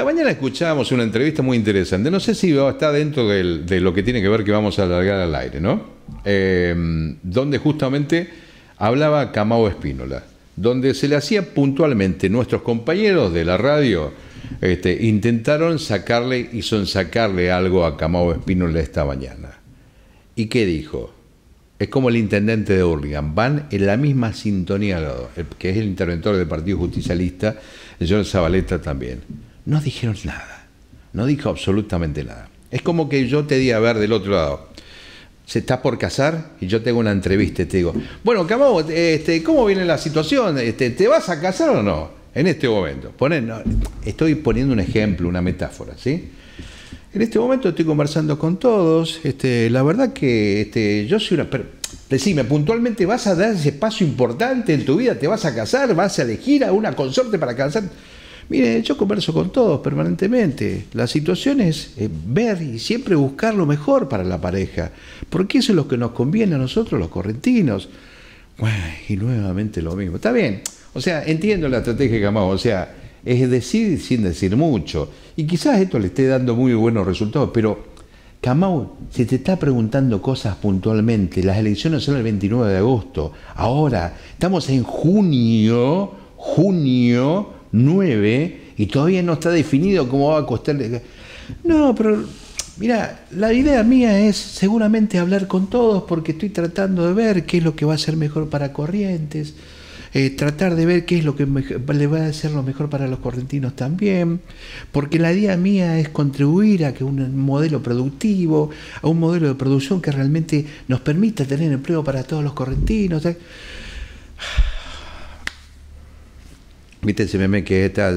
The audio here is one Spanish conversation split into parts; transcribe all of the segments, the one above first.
Esta mañana escuchábamos una entrevista muy interesante. No sé si está dentro de lo que tiene que ver que vamos a alargar al aire, ¿no? Eh, donde justamente hablaba Camao Espínola, donde se le hacía puntualmente nuestros compañeros de la radio. Este, intentaron sacarle y son sacarle algo a Camao Espínola esta mañana. ¿Y qué dijo? Es como el intendente de Hurlingham, van en la misma sintonía, que es el interventor del Partido Justicialista, el señor Zabaleta también no dijeron nada, no dijo absolutamente nada. Es como que yo te di a ver, del otro lado, se está por casar y yo tengo una entrevista y te digo, bueno, Camau, este, ¿cómo viene la situación? Este, ¿Te vas a casar o no? En este momento. estoy poniendo un ejemplo, una metáfora, ¿sí? En este momento estoy conversando con todos. Este, la verdad que este, yo soy una. Pero, decime, puntualmente, ¿vas a dar ese paso importante en tu vida? ¿Te vas a casar? ¿Vas a elegir a una consorte para casar? Mire, yo converso con todos permanentemente. La situación es eh, ver y siempre buscar lo mejor para la pareja, porque eso es lo que nos conviene a nosotros los correntinos. ...bueno, y nuevamente lo mismo. Está bien, o sea, entiendo la estrategia de Camau... o sea, es decir sin decir mucho. Y quizás esto le esté dando muy buenos resultados, pero Camau, si te está preguntando cosas puntualmente, las elecciones son el 29 de agosto, ahora estamos en junio, junio, 9 y todavía no está definido cómo va a costar No, pero mira, la idea mía es seguramente hablar con todos porque estoy tratando de ver qué es lo que va a ser mejor para Corrientes, eh, tratar de ver qué es lo que le va a ser lo mejor para los correntinos también, porque la idea mía es contribuir a que un modelo productivo, a un modelo de producción que realmente nos permita tener empleo para todos los correntinos. ¿Viste ese meme que está?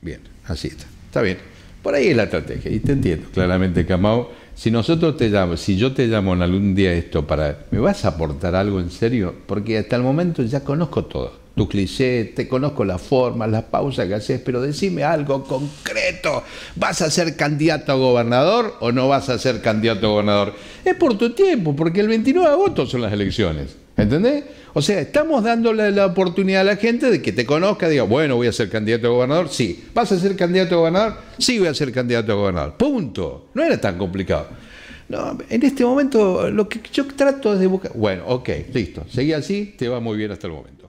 Bien, así está. Está bien. Por ahí es la estrategia. Y te entiendo claramente, Camau, Si nosotros te llamamos, si yo te llamo en algún día esto para. ¿Me vas a aportar algo en serio? Porque hasta el momento ya conozco todo. Tu cliché, te conozco las formas, las pausas que haces, pero decime algo concreto. ¿Vas a ser candidato a gobernador o no vas a ser candidato a gobernador? Es por tu tiempo, porque el 29 de agosto son las elecciones. ¿Entendés? O sea, estamos dándole la oportunidad a la gente de que te conozca, diga, bueno, voy a ser candidato a gobernador, sí. ¿Vas a ser candidato a gobernador? Sí, voy a ser candidato a gobernador. Punto. No era tan complicado. No, en este momento lo que yo trato es de buscar... Bueno, ok, listo. Seguí así, te va muy bien hasta el momento.